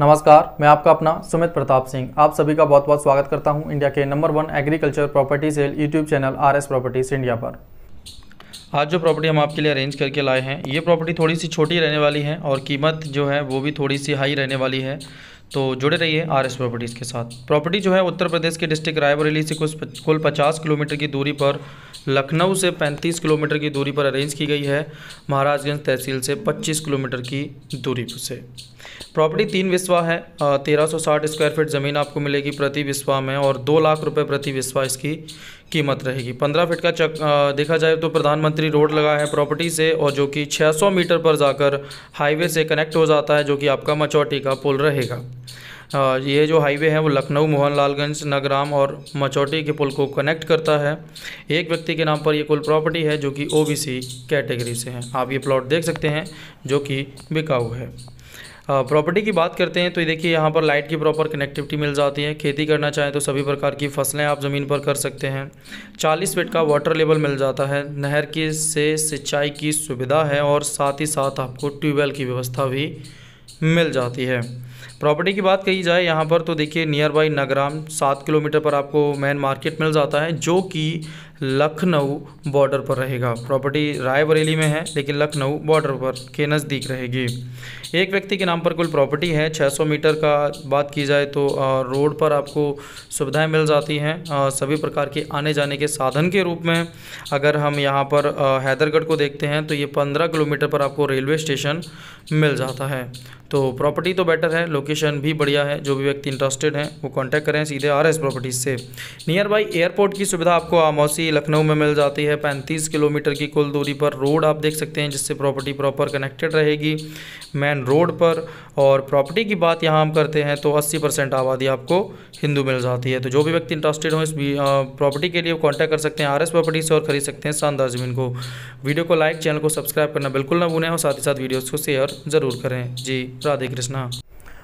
नमस्कार मैं आपका अपना सुमित प्रताप सिंह आप सभी का बहुत बहुत स्वागत करता हूं इंडिया के number one agriculture property sale YouTube channel R S properties India पर आज जो प्रॉपर्टी हम आपके लिए अरेंज करके लाए हैं ये प्रॉपर्टी थोड़ी सी छोटी रहने वाली है और कीमत जो है वो भी थोड़ी सी हाई रहने वाली है तो जुड़े रहिए आर एस प्रॉपर्टीज़ के साथ प्रॉपर्टी जो है उत्तर प्रदेश के डिस्ट्रिक्ट रायबरेली से कुछ कुल पचास किलोमीटर की दूरी पर लखनऊ से 35 किलोमीटर की दूरी पर अरेंज की गई है महाराजगंज तहसील से 25 किलोमीटर की दूरी से प्रॉपर्टी तीन विश्वा है तेरह सौ साठ स्क्वायर फीट ज़मीन आपको मिलेगी प्रति विश्वा में और दो लाख रुपए प्रति विश्वा इसकी कीमत रहेगी पंद्रह फीट का चक देखा जाए तो प्रधानमंत्री रोड लगा है प्रॉपर्टी से और जो कि 600 मीटर पर जाकर हाईवे से कनेक्ट हो जाता है जो कि आपका मचौटी का पुल रहेगा ये जो हाईवे है वो लखनऊ मोहनलालगंज नगराम और मचौटी के पुल को कनेक्ट करता है एक व्यक्ति के नाम पर ये कुल प्रॉपर्टी है जो कि ओबीसी कैटेगरी से है आप ये प्लॉट देख सकते हैं जो कि बिकाऊ है प्रॉपर्टी हाँ, की बात करते हैं तो देखिए यहाँ पर लाइट की प्रॉपर कनेक्टिविटी मिल जाती है खेती करना चाहें तो सभी प्रकार की फसलें आप ज़मीन पर कर सकते हैं चालीस फीट का वाटर लेवल मिल जाता है नहर की से सिंचाई की सुविधा है और साथ ही साथ आपको ट्यूबवेल की व्यवस्था भी मिल जाती है प्रॉपर्टी की बात कही जाए यहाँ पर तो देखिए नियर बाई नगराम सात किलोमीटर पर आपको मेन मार्केट मिल जाता है जो कि लखनऊ बॉर्डर पर रहेगा प्रॉपर्टी रायबरेली में है लेकिन लखनऊ बॉर्डर पर के नज़दीक रहेगी एक व्यक्ति के नाम पर कुल प्रॉपर्टी है 600 मीटर का बात की जाए तो रोड पर आपको सुविधाएं मिल जाती हैं सभी प्रकार के आने जाने के साधन के रूप में अगर हम यहाँ पर हैदरगढ़ को देखते हैं तो ये पंद्रह किलोमीटर पर आपको रेलवे स्टेशन मिल जाता है तो प्रॉपर्टी तो बेटर है लोकेशन भी बढ़िया है जो भी व्यक्ति इंटरेस्टेड हैं वो कॉन्टैक्ट करें सीधे आर प्रॉपर्टीज़ से नियर बाई एयरपोर्ट की सुविधा आपको आमौसी सी लखनऊ में मिल जाती है पैंतीस किलोमीटर की कुल दूरी पर रोड आप देख सकते हैं जिससे प्रॉपर्टी प्रॉपर कनेक्टेड रहेगी मेन रोड पर और प्रॉपर्टी की बात यहाँ हम करते हैं तो अस्सी परसेंट आबादी आपको हिंदू मिल जाती है तो जो भी व्यक्ति इंटरेस्टेड हो इस प्रॉपर्टी के लिए कॉन्टैक्ट कर सकते हैं आर एस प्रॉपर्टी से और खरीद सकते हैं शानदार ज़मीन को वीडियो को लाइक चैनल को सब्सक्राइब करना बिल्कुल ना भूलें और साथ ही साथ वीडियोज़ को शेयर ज़रूर करें जी राधे कृष्णा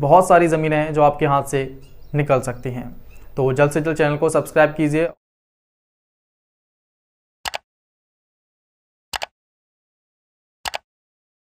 बहुत सारी ज़मीनें हैं जो आपके हाथ से निकल सकती हैं तो जल्द से जल्द चैनल को सब्सक्राइब कीजिए